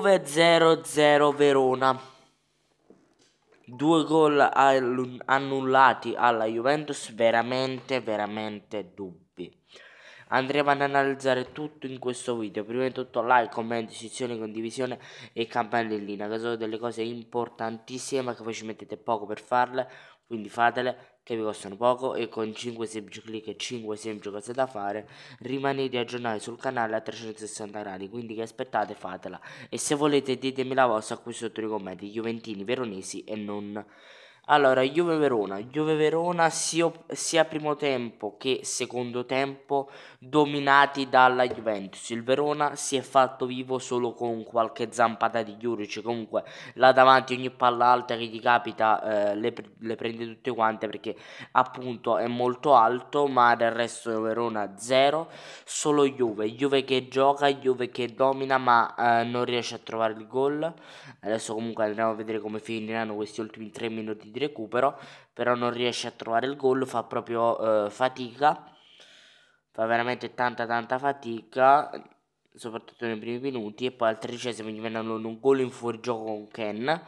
9-0-0 Verona. Due gol annullati alla Juventus, veramente, veramente dubbi. Andremo ad analizzare tutto in questo video. Prima di tutto like, commenti, sezione, condivisione e campanellina, che sono delle cose importantissime ma che voi ci mettete poco per farle, quindi fatele che vi costano poco e con 5 semplici clic e 5 semplici cose da fare rimanete aggiornati sul canale a 360 gradi quindi che aspettate fatela e se volete ditemi la vostra qui sotto i commenti Juventini, Veronesi e non allora, Juve-Verona. Juve-Verona sia, sia, primo tempo che secondo tempo dominati dalla Juventus. Il Verona si è fatto vivo solo con qualche zampata di Juric. Comunque, là davanti ogni palla alta che gli capita eh, le, le, prende tutte quante perché appunto è molto alto, ma del resto Verona 0. Solo Juve. Juve che gioca, Juve che domina, ma eh, non riesce a trovare il gol. Adesso comunque andremo a vedere come finiranno questi ultimi 3 minuti di recupero, però non riesce a trovare il gol, fa proprio eh, fatica, fa veramente tanta tanta fatica, soprattutto nei primi minuti, e poi al tredicesimo gli vengono un gol in fuorigioco con Ken,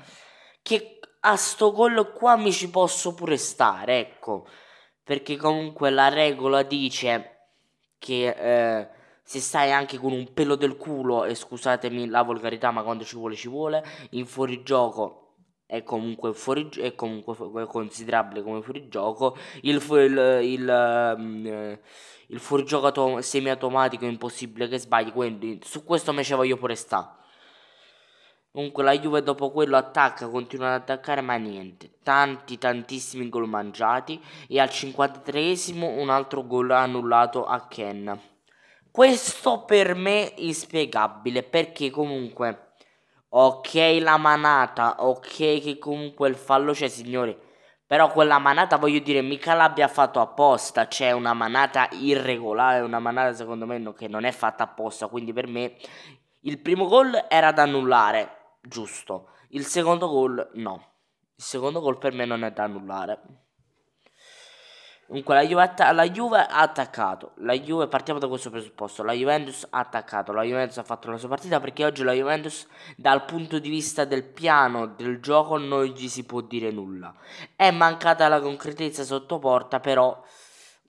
che a sto gol qua mi ci posso pure stare, ecco, perché comunque la regola dice che... Eh, se stai anche con un pelo del culo, e scusatemi la volgarità, ma quando ci vuole ci vuole, in fuorigioco è comunque, fuori, è comunque è considerabile come fuorigioco. Il, fu, il, il, mm, eh, il fuorigioco atom- semiautomatico è impossibile che sbagli, quindi su questo me ce voglio pure sta. Comunque la Juve dopo quello attacca, continua ad attaccare ma niente. Tanti tantissimi gol mangiati e al 53esimo un altro gol annullato a Ken. Questo per me è inspiegabile perché comunque Ok la manata, ok che comunque il fallo c'è signori. Però quella manata voglio dire mica l'abbia fatto apposta, c'è una manata irregolare, una manata secondo me che non è fatta apposta, quindi per me il primo gol era da annullare, giusto. Il secondo gol no. Il secondo gol per me non è da annullare. Dunque, la, Juvetta, la Juve ha attaccato, la Juve, partiamo da questo presupposto, la Juventus ha attaccato, la Juventus ha fatto la sua partita perché oggi la Juventus dal punto di vista del piano del gioco non gli si può dire nulla. È mancata la concretezza sotto porta però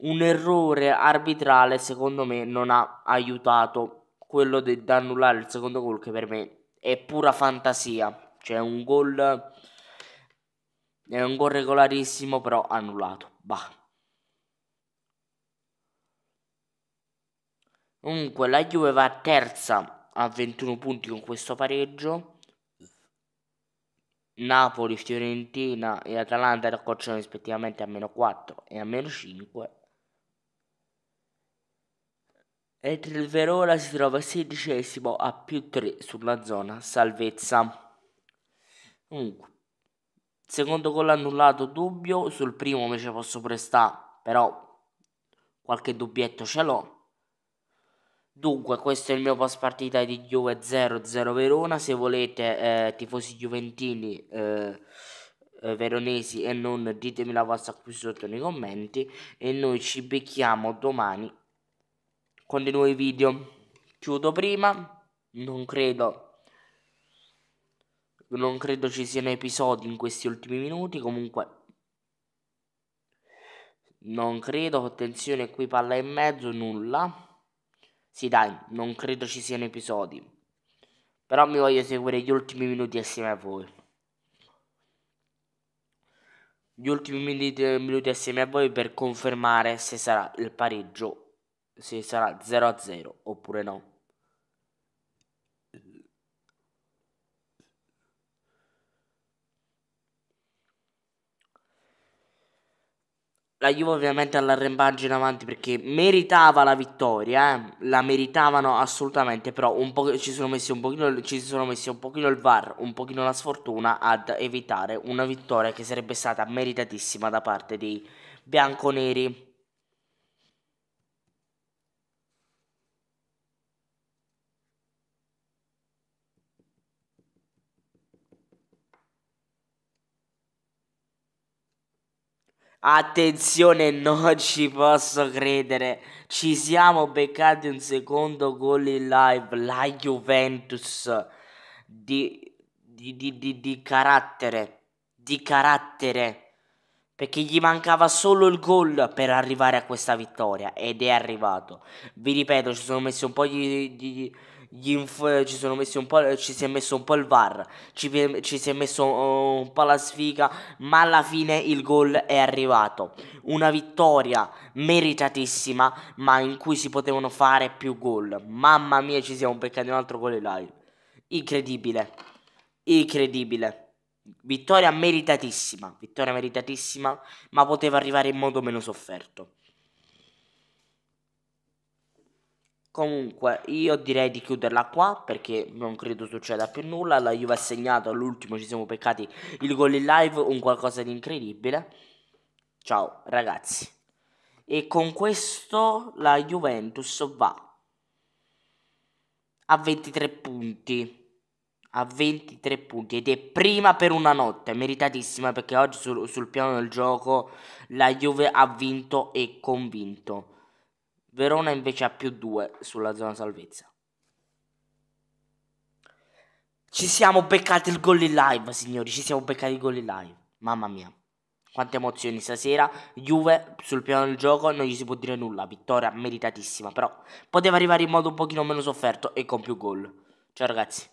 un errore arbitrale secondo me non ha aiutato quello di annullare il secondo gol che per me è pura fantasia, cioè un gol... È un gol regolarissimo però annullato. Bah. Comunque la Juve va terza a 21 punti con questo pareggio. Napoli, Fiorentina e Atalanta raccorciano rispettivamente a meno 4 e a meno 5. E il Verona si trova sedicesimo a più 3 sulla zona salvezza. Comunque, secondo gol annullato dubbio, sul primo invece posso prestare, però qualche dubbietto ce l'ho. Dunque, questo è il mio post partita di Juve 0-0 Verona. Se volete, eh, tifosi juventini, eh, eh, veronesi e non, ditemi la vostra qui sotto nei commenti. E noi ci becchiamo domani con dei nuovi video. Chiudo prima, non credo. Non credo ci siano episodi in questi ultimi minuti. Comunque, non credo. Attenzione, qui palla in mezzo, nulla. Sì, dai, non credo ci siano episodi. Però mi voglio seguire gli ultimi minuti assieme a voi. Gli ultimi minuti, minuti assieme a voi per confermare se sarà il pareggio, se sarà 0 0 oppure no. la Juve ovviamente all'arrembaggio in avanti perché meritava la vittoria, eh? la meritavano assolutamente, però ci, sono messi un pochino, ci sono messi un pochino il VAR, un pochino la sfortuna ad evitare una vittoria che sarebbe stata meritatissima da parte dei bianconeri. Attenzione, non ci posso credere. Ci siamo beccati un secondo gol in live. La Juventus di, di, di, di, carattere. Di carattere. Perché gli mancava solo il gol per arrivare a questa vittoria. Ed è arrivato. Vi ripeto, ci sono messi un po' di ci, sono messi un po', ci si è messo un po' il VAR, ci, ci si è messo eh, un po' la sfiga, ma alla fine il gol è arrivato. Una vittoria meritatissima, ma in cui si potevano fare più gol. Mamma mia, ci siamo beccati un altro gol in live. Incredibile, incredibile. Vittoria meritatissima, vittoria meritatissima, ma poteva arrivare in modo meno sofferto. Comunque, io direi di chiuderla qua perché non credo succeda più nulla. La Juve ha segnato all'ultimo, ci siamo peccati il gol in live, un qualcosa di incredibile. Ciao ragazzi. E con questo la Juventus va a 23 punti. A 23 punti ed è prima per una notte, meritatissima perché oggi sul, sul piano del gioco la Juve ha vinto e convinto. Verona invece ha più 2 sulla zona salvezza. Ci siamo beccati il gol in live, signori. Ci siamo beccati il gol in live. Mamma mia. Quante emozioni stasera. Juve sul piano del gioco non gli si può dire nulla. Vittoria meritatissima. Però poteva arrivare in modo un pochino meno sofferto e con più gol. Ciao ragazzi.